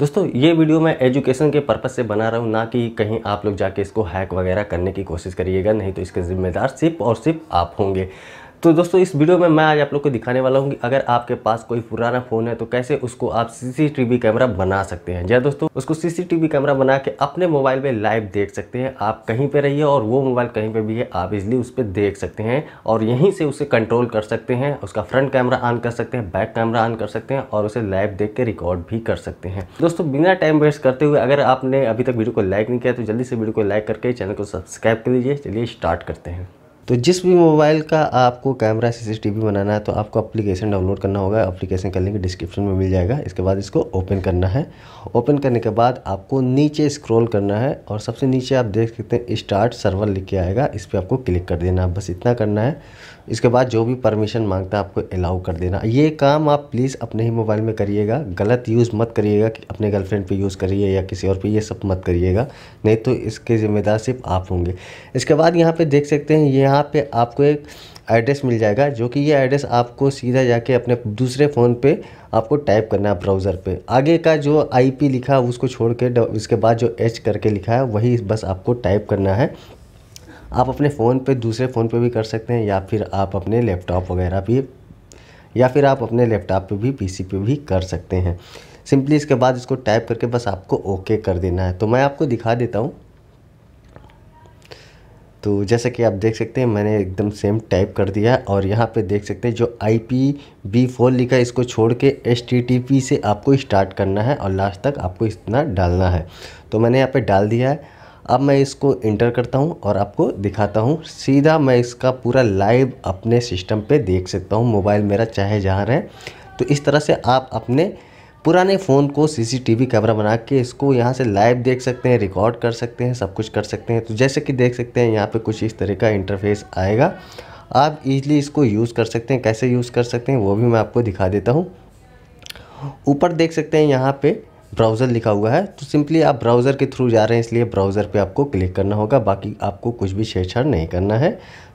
दोस्तों ये वीडियो मैं एजुकेशन के पर्पज़ से बना रहा हूँ ना कि कहीं आप लोग जाके इसको हैक वगैरह करने की कोशिश करिएगा नहीं तो इसके ज़िम्मेदार सिर्फ और सिर्फ आप होंगे तो दोस्तों इस वीडियो में मैं आज आप लोग को दिखाने वाला हूँ कि अगर आपके पास कोई पुराना फ़ोन है तो कैसे उसको आप सीसीटीवी कैमरा बना सकते हैं या दोस्तों उसको सीसीटीवी कैमरा बना के अपने मोबाइल पर लाइव देख सकते हैं आप कहीं पे रहिए और वो मोबाइल कहीं पे भी है आप इजली उस पर देख सकते हैं और यहीं से उसे कंट्रोल कर सकते हैं उसका फ्रंट कैमरा ऑन कर सकते हैं बैक कैमरा ऑन कर सकते हैं और उसे लाइव देख के रिकॉर्ड भी कर सकते हैं दोस्तों बिना टाइम वेस्ट करते हुए अगर आपने अभी तक वीडियो को लाइक नहीं किया तो जल्दी से वीडियो को लाइक करके चैनल को सब्सक्राइब कर लीजिए चलिए स्टार्ट करते हैं तो जिस भी मोबाइल का आपको कैमरा सीसीटीवी बनाना है तो आपको एप्लीकेशन डाउनलोड करना होगा एप्लीकेशन का लिंक डिस्क्रिप्शन में मिल जाएगा इसके बाद इसको ओपन करना है ओपन करने के बाद आपको नीचे स्क्रॉल करना है और सबसे नीचे आप देख सकते हैं स्टार्ट सर्वर लिख के आएगा इस पर आपको क्लिक कर देना है बस इतना करना है इसके बाद जो भी परमिशन मांगता है आपको अलाउ कर देना ये काम आप प्लीज़ अपने ही मोबाइल में करिएगा गलत यूज़ मत करिएगा कि अपने गर्लफ्रेंड पे यूज़ करिए या किसी और पे ये सब मत करिएगा नहीं तो इसके ज़िम्मेदार सिर्फ आप होंगे इसके बाद यहाँ पे देख सकते हैं यहाँ पे आपको एक एड्रेस मिल जाएगा जो कि ये एड्रेस आपको सीधा जाके अपने दूसरे फ़ोन पे आपको टाइप करना है ब्राउज़र पे आगे का जो आईपी लिखा है उसको छोड़ के इसके बाद जो एच करके लिखा है वही बस आपको टाइप करना है आप अपने फ़ोन पे दूसरे फ़ोन पे भी कर सकते हैं या फिर आप अपने लैपटॉप वगैरह भी या फिर आप अपने लैपटॉप पे भी पीसी पे भी कर सकते हैं सिंपली इसके बाद इसको टाइप करके बस आपको ओके कर देना है तो मैं आपको दिखा देता हूँ तो जैसे कि आप देख सकते हैं मैंने एकदम सेम टाइप कर दिया है और यहाँ पे देख सकते हैं जो आई पी बी फोर लिखा है इसको छोड़ के एच टी टी पी से आपको स्टार्ट करना है और लास्ट तक आपको इतना डालना है तो मैंने यहाँ पे डाल दिया है अब मैं इसको इंटर करता हूँ और आपको दिखाता हूँ सीधा मैं इसका पूरा लाइव अपने सिस्टम पे देख सकता हूँ मोबाइल मेरा चाहे जहाँ रहे तो इस तरह से आप अपने पुराने फ़ोन को सीसीटीवी कैमरा बना के इसको यहाँ से लाइव देख सकते हैं रिकॉर्ड कर सकते हैं सब कुछ कर सकते हैं तो जैसे कि देख सकते हैं यहाँ पर कुछ इस तरह का इंटरफेस आएगा आप ईजिली इसको यूज़ कर सकते हैं कैसे यूज़ कर सकते हैं वो भी मैं आपको दिखा देता हूँ ऊपर देख सकते हैं यहाँ पर ब्राउज़र लिखा हुआ है तो सिंपली आप ब्राउज़र के थ्रू जा रहे हैं इसलिए ब्राउज़र पे आपको क्लिक करना होगा बाकी आपको कुछ भी छेड़छाड़ नहीं करना है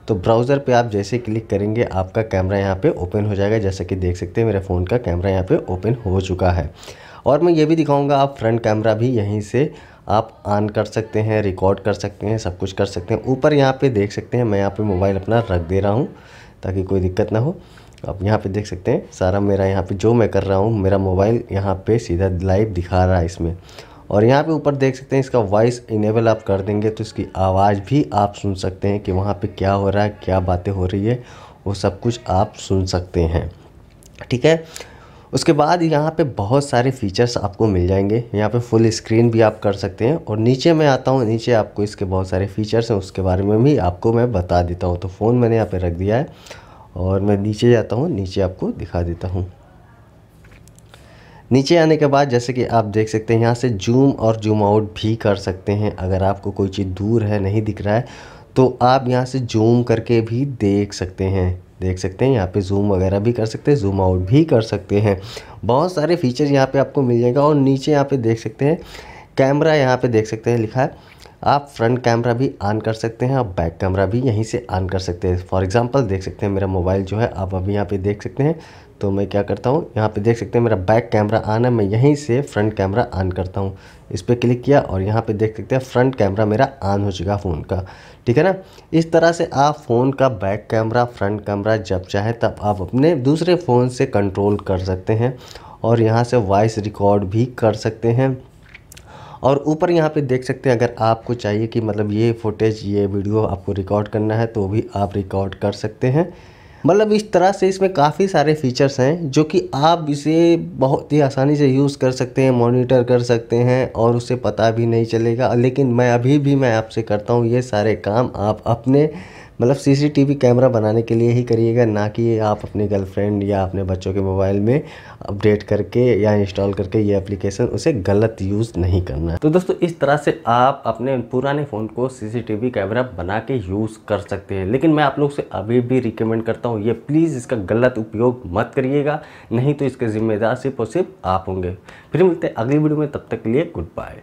तो ब्राउज़र पे आप जैसे क्लिक करेंगे आपका कैमरा यहाँ पे ओपन हो जाएगा जैसा कि देख सकते हैं मेरे फ़ोन का कैमरा यहाँ पे ओपन हो चुका है और मैं ये भी दिखाऊँगा आप फ्रंट कैमरा भी यहीं से आप ऑन कर सकते हैं रिकॉर्ड कर सकते हैं सब कुछ कर सकते हैं ऊपर यहाँ पर देख सकते हैं मैं यहाँ पर मोबाइल अपना रख दे रहा हूँ ताकि कोई दिक्कत ना हो तो आप यहाँ पे देख सकते हैं सारा मेरा यहाँ पे जो मैं कर रहा हूँ मेरा मोबाइल यहाँ पे सीधा लाइव दिखा रहा है इसमें और यहाँ पे ऊपर देख सकते हैं इसका वॉइस इनेबल आप कर देंगे तो इसकी आवाज़ भी आप सुन सकते हैं कि वहाँ पर क्या हो रहा है क्या बातें हो रही है वो सब कुछ आप सुन सकते हैं ठीक है उसके बाद यहाँ पे बहुत सारे फीचर्स आपको मिल जाएंगे यहाँ पे फुल स्क्रीन भी आप कर सकते हैं और नीचे मैं आता हूँ नीचे आपको इसके बहुत सारे फीचर्स हैं उसके बारे में भी आपको मैं बता देता हूँ तो फ़ोन मैंने यहाँ पे रख दिया है और मैं नीचे जाता हूँ नीचे आपको दिखा देता हूँ नीचे आने के बाद जैसे कि आप देख सकते हैं यहाँ से जूम और जूम आउट भी कर सकते हैं अगर आपको कोई चीज़ दूर है नहीं दिख रहा है तो आप यहाँ से जूम करके भी देख सकते हैं देख सकते हैं यहाँ पे जूम वगैरह भी कर सकते हैं जूम आउट भी कर सकते हैं बहुत सारे फीचर यहाँ पे आपको मिल जाएगा और नीचे यहाँ पे देख सकते हैं कैमरा यहाँ पे देख सकते हैं लिखा है आप फ्रंट कैमरा भी ऑन कर सकते हैं और बैक कैमरा भी यहीं से ऑन कर सकते हैं फॉर एग्जांपल देख सकते हैं मेरा मोबाइल जो है आप अभी यहाँ पे देख सकते हैं तो मैं क्या करता हूँ यहाँ पे देख सकते हैं मेरा बैक कैमरा ऑन है मैं यहीं से फ्रंट कैमरा ऑन करता हूँ इस पर क्लिक किया और यहाँ पर देख सकते हैं फ्रंट कैमरा मेरा ऑन हो चुका फ़ोन का ठीक है ना इस तरह से आप फ़ोन का बैक कैमरा फ्रंट कैमरा जब चाहे तब आप अपने दूसरे फ़ोन से कंट्रोल कर सकते हैं और यहाँ से वॉइस रिकॉर्ड भी कर सकते हैं और ऊपर यहाँ पे देख सकते हैं अगर आपको चाहिए कि मतलब ये फुटेज ये वीडियो आपको रिकॉर्ड करना है तो भी आप रिकॉर्ड कर सकते हैं मतलब इस तरह से इसमें काफ़ी सारे फीचर्स हैं जो कि आप इसे बहुत ही आसानी से यूज़ कर सकते हैं मॉनिटर कर सकते हैं और उसे पता भी नहीं चलेगा लेकिन मैं अभी भी मैं आपसे करता हूँ ये सारे काम आप अपने मतलब सीसीटीवी कैमरा बनाने के लिए ही करिएगा ना कि आप अपनी गर्लफ्रेंड या अपने बच्चों के मोबाइल में अपडेट करके या इंस्टॉल करके ये एप्लीकेशन उसे गलत यूज़ नहीं करना है तो दोस्तों इस तरह से आप अपने पुराने फ़ोन को सीसीटीवी कैमरा बना के यूज़ कर सकते हैं लेकिन मैं आप लोग से अभी भी रिकमेंड करता हूँ ये प्लीज़ इसका गलत उपयोग मत करिएगा नहीं तो इसके ज़िम्मेदार सिर्फ और सिर्फ आप होंगे फिर मिलते हैं अगली वीडियो में तब तक के लिए गुड बाय